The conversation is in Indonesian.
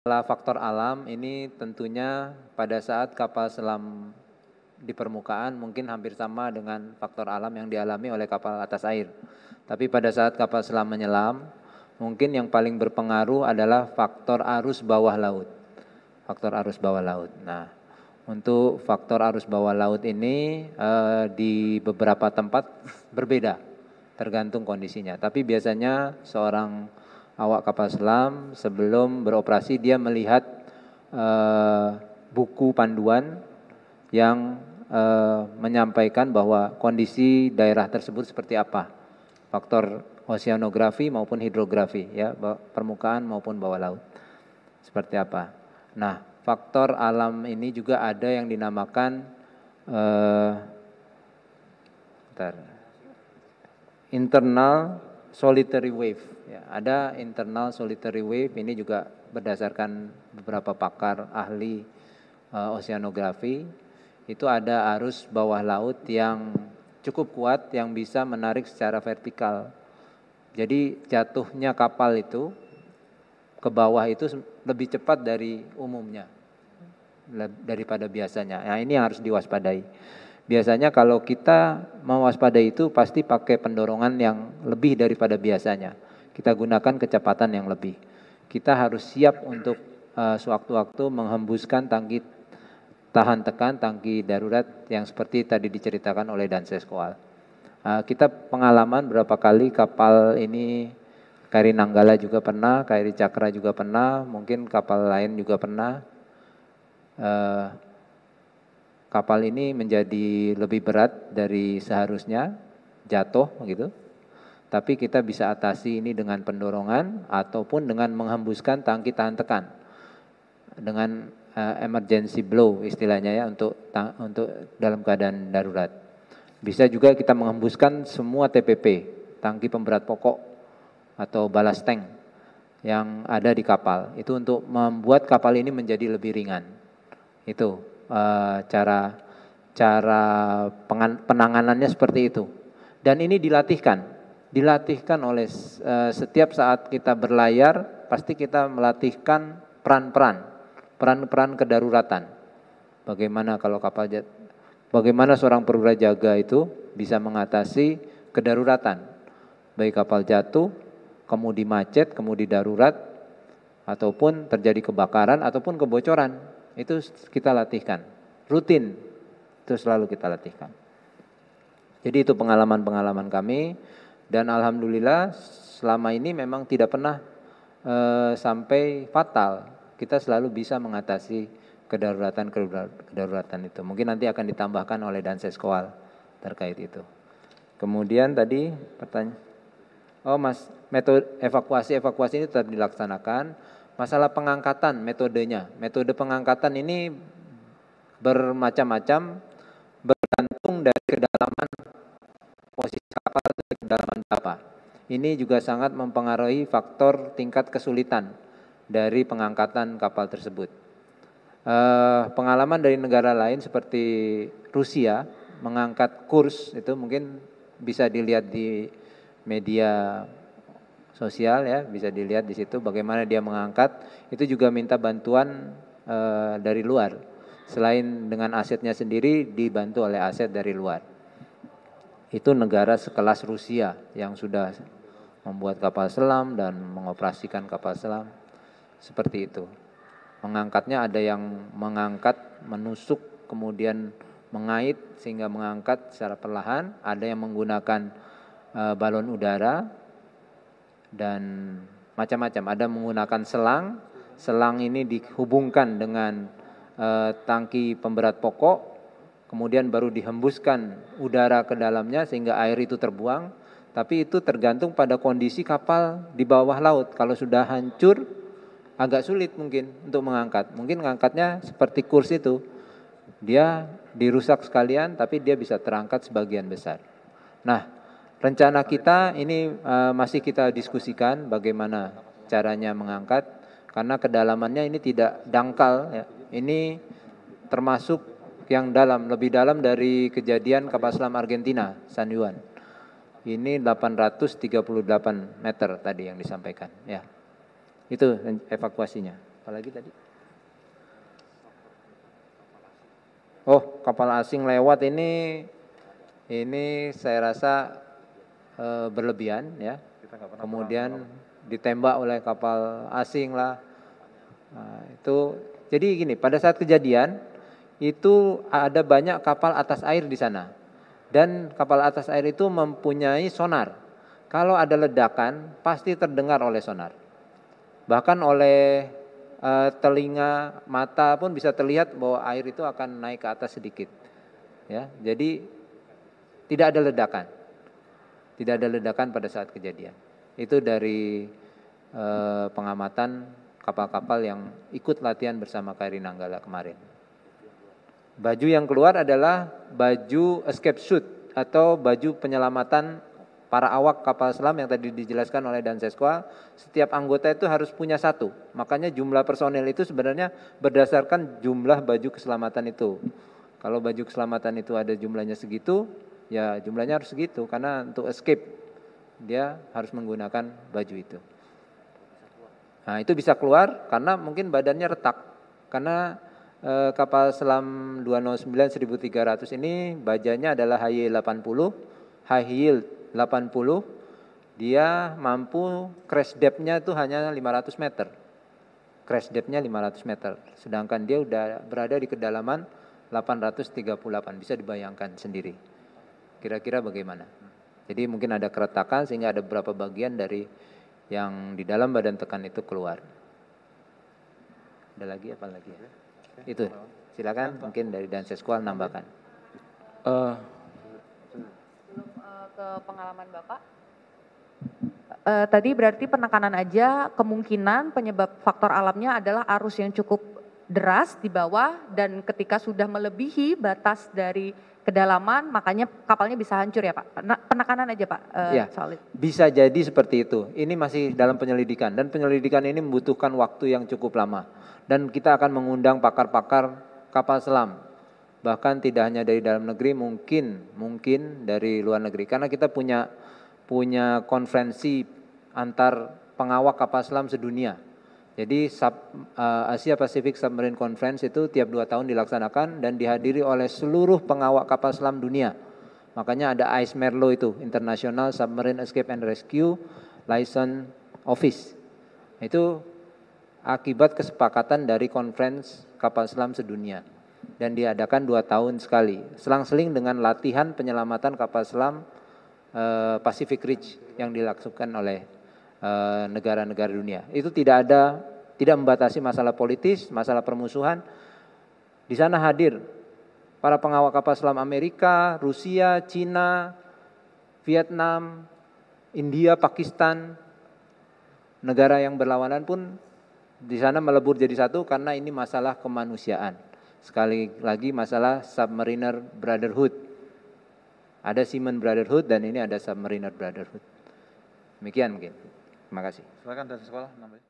Setelah faktor alam ini tentunya pada saat kapal selam di permukaan mungkin hampir sama dengan faktor alam yang dialami oleh kapal atas air. Tapi pada saat kapal selam menyelam, mungkin yang paling berpengaruh adalah faktor arus bawah laut. Faktor arus bawah laut. Nah, untuk faktor arus bawah laut ini eh, di beberapa tempat berbeda tergantung kondisinya. Tapi biasanya seorang awak kapal selam sebelum beroperasi dia melihat uh, buku panduan yang uh, menyampaikan bahwa kondisi daerah tersebut seperti apa faktor oseanografi maupun hidrografi ya permukaan maupun bawah laut seperti apa nah faktor alam ini juga ada yang dinamakan uh, internal solitary wave. Ya, ada internal solitary wave ini juga berdasarkan beberapa pakar ahli uh, oseanografi itu ada arus bawah laut yang cukup kuat yang bisa menarik secara vertikal. Jadi jatuhnya kapal itu ke bawah itu lebih cepat dari umumnya daripada biasanya. Nah, ini yang harus diwaspadai. Biasanya kalau kita mewaspadai itu pasti pakai pendorongan yang lebih daripada biasanya. Kita gunakan kecepatan yang lebih. Kita harus siap untuk uh, sewaktu-waktu menghembuskan tangki tahan tekan, tangki darurat yang seperti tadi diceritakan oleh Danses Koal. Uh, eh, kita pengalaman berapa kali kapal ini Kairi Nanggala juga pernah, Kairi Cakra juga pernah, mungkin kapal lain juga pernah. Uh, kapal ini menjadi lebih berat dari seharusnya, jatuh gitu. Tapi kita bisa atasi ini dengan pendorongan ataupun dengan menghembuskan tangki tahan tekan. Dengan uh, emergency blow istilahnya ya untuk untuk dalam keadaan darurat. Bisa juga kita menghembuskan semua TPP, tangki pemberat pokok atau balas tank yang ada di kapal. Itu untuk membuat kapal ini menjadi lebih ringan. Itu Eh, cara cara penanganannya seperti itu. Dan ini dilatihkan, dilatihkan oleh eh, setiap saat kita berlayar pasti kita melatihkan peran-peran, peran-peran kedaruratan. Bagaimana kalau kapal jet, bagaimana seorang perwira jaga itu bisa mengatasi kedaruratan, baik kapal jatuh, kemudi macet, kemudi darurat, ataupun terjadi kebakaran ataupun kebocoran itu kita latihkan. Rutin itu selalu kita latihkan. Jadi itu pengalaman-pengalaman kami dan alhamdulillah selama ini memang tidak pernah e, sampai fatal. Kita selalu bisa mengatasi kedaruratan kedaruratan itu. Mungkin nanti akan ditambahkan oleh Danseskoal terkait itu. Kemudian tadi pertanyaan Oh Mas, metode evakuasi evakuasi ini tetap dilaksanakan Masalah pengangkatan metodenya. Metode pengangkatan ini bermacam-macam bergantung dari kedalaman posisi kapal kedalaman berapa. Ini juga sangat mempengaruhi faktor tingkat kesulitan dari pengangkatan kapal tersebut. Eh, pengalaman dari negara lain seperti Rusia mengangkat kurs itu mungkin bisa dilihat di media sosial ya bisa dilihat di situ bagaimana dia mengangkat itu juga minta bantuan e, dari luar selain dengan asetnya sendiri dibantu oleh aset dari luar itu negara sekelas Rusia yang sudah membuat kapal selam dan mengoperasikan kapal selam seperti itu mengangkatnya ada yang mengangkat menusuk kemudian mengait sehingga mengangkat secara perlahan ada yang menggunakan e, balon udara dan macam-macam. Ada menggunakan selang, selang ini dihubungkan dengan e, tangki pemberat pokok, kemudian baru dihembuskan udara ke dalamnya sehingga air itu terbuang. Tapi itu tergantung pada kondisi kapal di bawah laut. Kalau sudah hancur, agak sulit mungkin untuk mengangkat. Mungkin mengangkatnya seperti kursi itu, dia dirusak sekalian, tapi dia bisa terangkat sebagian besar. Nah, Rencana kita ini uh, masih kita diskusikan bagaimana caranya mengangkat karena kedalamannya ini tidak dangkal ya. Ini termasuk yang dalam, lebih dalam dari kejadian kapal selam Argentina, San Juan. Ini 838 meter tadi yang disampaikan, ya. Itu evakuasinya. Apalagi tadi? Oh, kapal asing lewat ini ini saya rasa Eh, berlebihan ya. Kemudian ditembak oleh kapal asing lah. Nah, itu jadi gini, pada saat kejadian itu ada banyak kapal atas air di sana. Dan kapal atas air itu mempunyai sonar. Kalau ada ledakan pasti terdengar oleh sonar. Bahkan oleh uh, telinga, mata pun bisa terlihat bahwa air itu akan naik ke atas sedikit. Ya, jadi tidak ada ledakan. Tidak ada ledakan pada saat kejadian. Itu dari eh, pengamatan kapal-kapal yang ikut latihan bersama Kairi Nanggala kemarin. Baju yang keluar adalah baju escape suit atau baju penyelamatan para awak kapal selam yang tadi dijelaskan oleh Dan setiap anggota itu harus punya satu. Makanya jumlah personel itu sebenarnya berdasarkan jumlah baju keselamatan itu. Kalau baju keselamatan itu ada jumlahnya segitu, Ya jumlahnya harus segitu karena untuk escape dia harus menggunakan baju itu. Nah itu bisa keluar karena mungkin badannya retak karena e, kapal selam 209 1300 ini bajanya adalah HY 80, high yield 80 dia mampu crash depth-nya itu hanya 500 meter. Crash depth-nya 500 meter. Sedangkan dia udah berada di kedalaman 838. Bisa dibayangkan sendiri. Kira-kira bagaimana? Jadi mungkin ada keretakan sehingga ada beberapa bagian dari yang di dalam badan tekan itu keluar. Ada lagi apa lagi ya? Itu. Silakan mungkin dari dan seskual nambahkan. Uh, Sebelum uh, ke pengalaman Bapak Uh, tadi berarti penekanan aja kemungkinan penyebab faktor alamnya adalah arus yang cukup deras di bawah dan ketika sudah melebihi batas dari kedalaman, makanya kapalnya bisa hancur ya Pak. Penekanan aja Pak. Uh, eh, ya, solid. Bisa jadi seperti itu. Ini masih dalam penyelidikan dan penyelidikan ini membutuhkan waktu yang cukup lama. Dan kita akan mengundang pakar-pakar kapal selam. Bahkan tidak hanya dari dalam negeri, mungkin mungkin dari luar negeri. Karena kita punya punya konferensi antar pengawak kapal selam sedunia jadi Sub, uh, Asia Pacific Submarine Conference itu tiap dua tahun dilaksanakan dan dihadiri oleh seluruh pengawak kapal selam dunia. Makanya ada ICE Merlo itu, International Submarine Escape and Rescue License Office. Itu akibat kesepakatan dari conference kapal selam sedunia dan diadakan dua tahun sekali. Selang-seling dengan latihan penyelamatan kapal selam uh, Pacific Ridge yang dilaksanakan oleh Eh, negara-negara dunia. Itu tidak ada tidak membatasi masalah politis, masalah permusuhan. Di sana hadir para pengawal kapal selam Amerika, Rusia, Cina, Vietnam, India, Pakistan, negara yang berlawanan pun di sana melebur jadi satu karena ini masalah kemanusiaan. Sekali lagi masalah submariner brotherhood. Ada Seaman Brotherhood dan ini ada Submariner Brotherhood. Demikian mungkin. Terima kasih. Silakan dari sekolah namanya.